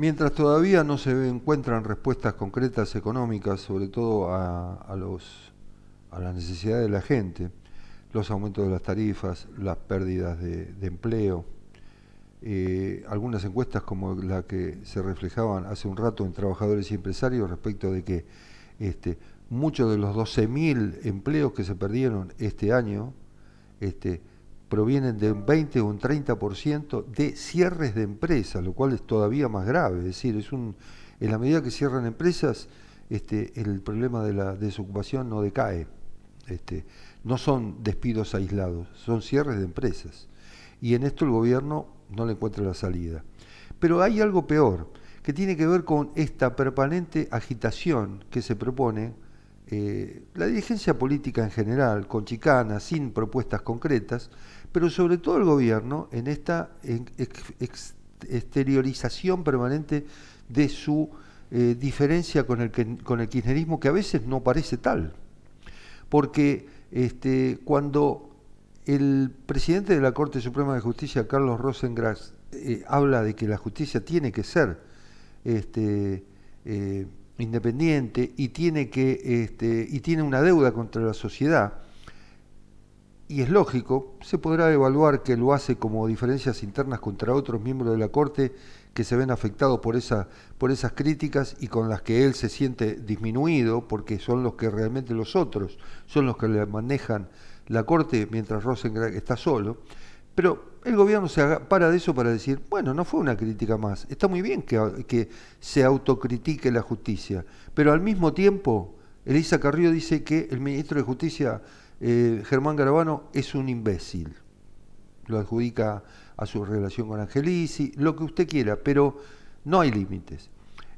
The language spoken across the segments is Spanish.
Mientras todavía no se encuentran respuestas concretas económicas, sobre todo a, los, a las necesidades de la gente, los aumentos de las tarifas, las pérdidas de, empleo, eh, algunas encuestas como la que se reflejaban hace un rato en trabajadores y empresarios respecto de que este, muchos de los 12.000 empleos que se perdieron este año este, provienen de un 20 o un 30% de cierres de empresas, lo cual es todavía más grave. Es decir, es un, en la medida que cierran empresas, este, el problema de la desocupación no decae. Este, no son despidos aislados, son cierres de empresas. Y en esto el gobierno no le encuentra la salida. Pero hay algo peor, que tiene que ver con esta permanente agitación que se propone eh, la dirigencia política en general, con Chicana, sin propuestas concretas, pero sobre todo el gobierno en esta exteriorización permanente de su eh, diferencia con el, con el kirchnerismo, que a veces no parece tal. Porque este, cuando el presidente de la Corte Suprema de Justicia, Carlos Rosengras, eh, habla de que la justicia tiene que ser este, eh, independiente y tiene, que, este, y tiene una deuda contra la sociedad, y es lógico, se podrá evaluar que lo hace como diferencias internas contra otros miembros de la Corte que se ven afectados por, esa, por esas críticas y con las que él se siente disminuido, porque son los que realmente los otros, son los que le manejan la Corte mientras Rosengrack está solo. Pero el gobierno se para de eso para decir, bueno, no fue una crítica más, está muy bien que, que se autocritique la justicia, pero al mismo tiempo, Elisa Carrillo dice que el ministro de Justicia eh, Germán Garabano es un imbécil. Lo adjudica a su relación con Angelisi, lo que usted quiera, pero no hay límites.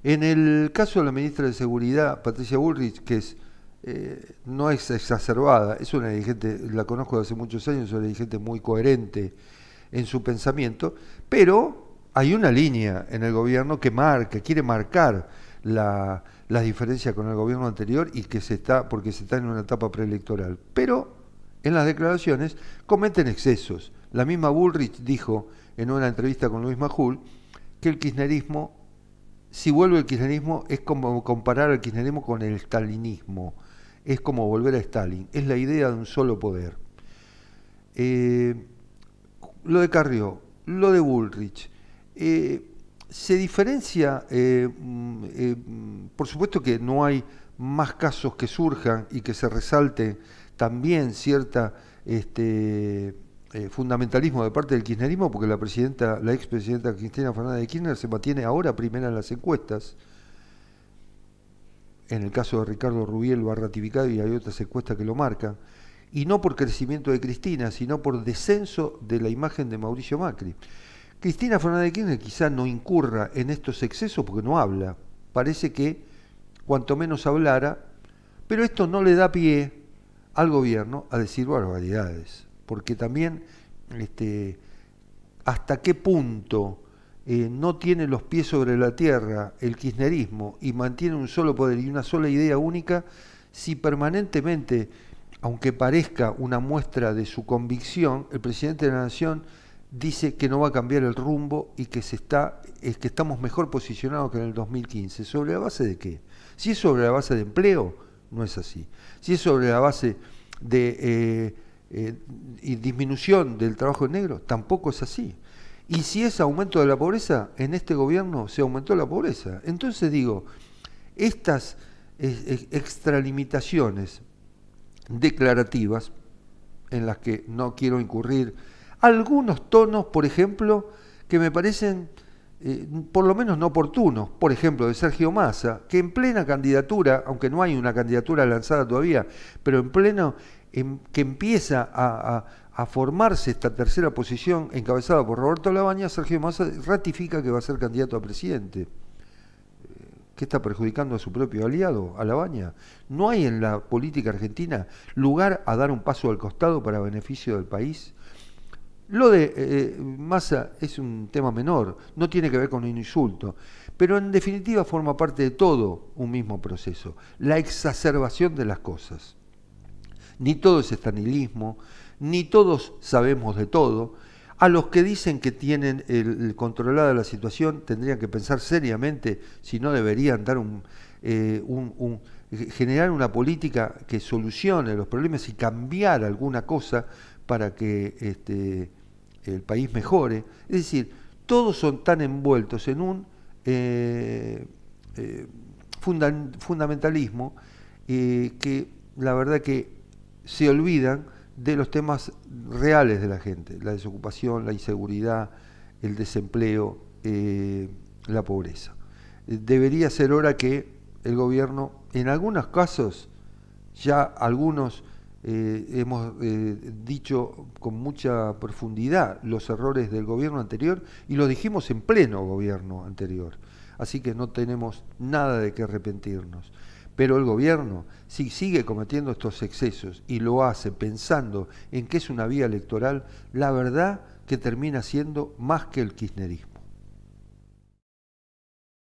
En el caso de la ministra de Seguridad, Patricia Bullrich, que es, eh, no es exacerbada, es una dirigente, la conozco desde hace muchos años, es una dirigente muy coherente en su pensamiento, pero hay una línea en el gobierno que marca, quiere marcar la, las diferencias con el gobierno anterior y que se está, porque se está en una etapa preelectoral. Pero en las declaraciones cometen excesos. La misma Bullrich dijo en una entrevista con Luis Majul que el kirchnerismo, si vuelve el kirchnerismo, es como comparar el kirchnerismo con el stalinismo, es como volver a Stalin, es la idea de un solo poder. Eh, lo de Carrió, lo de Bullrich, eh, se diferencia, eh, mm, eh, mm, por supuesto que no hay más casos que surjan y que se resalte también cierta este, eh, fundamentalismo de parte del kirchnerismo, porque la presidenta, la expresidenta Cristina Fernández de Kirchner se mantiene ahora primera en las encuestas. En el caso de Ricardo Rubiel lo ha ratificado y hay otras encuestas que lo marcan. Y no por crecimiento de Cristina, sino por descenso de la imagen de Mauricio Macri. Cristina Fernández de Kirchner quizá no incurra en estos excesos porque no habla. Parece que cuanto menos hablara, pero esto no le da pie al gobierno a decir barbaridades, porque también este, hasta qué punto eh, no tiene los pies sobre la tierra el kirchnerismo y mantiene un solo poder y una sola idea única, si permanentemente, aunque parezca una muestra de su convicción, el presidente de la Nación dice que no va a cambiar el rumbo y que que estamos mejor posicionados que en el 2015. ¿Sobre la base de qué? Si es sobre la base de empleo, no es así. Si es sobre la base de eh, eh, disminución del trabajo negro, tampoco es así. Y si es aumento de la pobreza, en este gobierno se aumentó la pobreza. Entonces digo, estas extralimitaciones declarativas en las que no quiero incurrir algunos tonos, por ejemplo, que me parecen eh, por lo menos no oportunos, por ejemplo, de Sergio Massa, que en plena candidatura, aunque no hay una candidatura lanzada todavía, pero en pleno, em, que empieza a, formarse esta tercera posición encabezada por Roberto Labaña, Sergio Massa ratifica que va a ser candidato a presidente. Eh, ¿Qué está perjudicando a su propio aliado, a ¿No hay en la política argentina lugar a dar un paso al costado para beneficio del país? Lo de eh, eh, masa es un tema menor, no tiene que ver con un insulto, pero en definitiva forma parte de todo un mismo proceso, la exacerbación de las cosas. Ni todo es estanilismo, ni todos sabemos de todo. A los que dicen que tienen el, controlada la situación tendrían que pensar seriamente si no deberían dar eh, un, generar una política que solucione los problemas y cambiar alguna cosa para que este, el país mejore. Es decir, todos son tan envueltos en un eh, eh, fundamentalismo eh, que la verdad que se olvidan de los temas reales de la gente, la desocupación, la inseguridad, el desempleo, la pobreza. Debería ser hora que el gobierno, en algunos casos, ya algunos eh, hemos eh, dicho con mucha profundidad los errores del gobierno anterior y lo dijimos en pleno gobierno anterior. Así que no tenemos nada de qué arrepentirnos. Pero el gobierno, si sigue cometiendo estos excesos y lo hace pensando en que es una vía electoral, la verdad que termina siendo más que el kirchnerismo.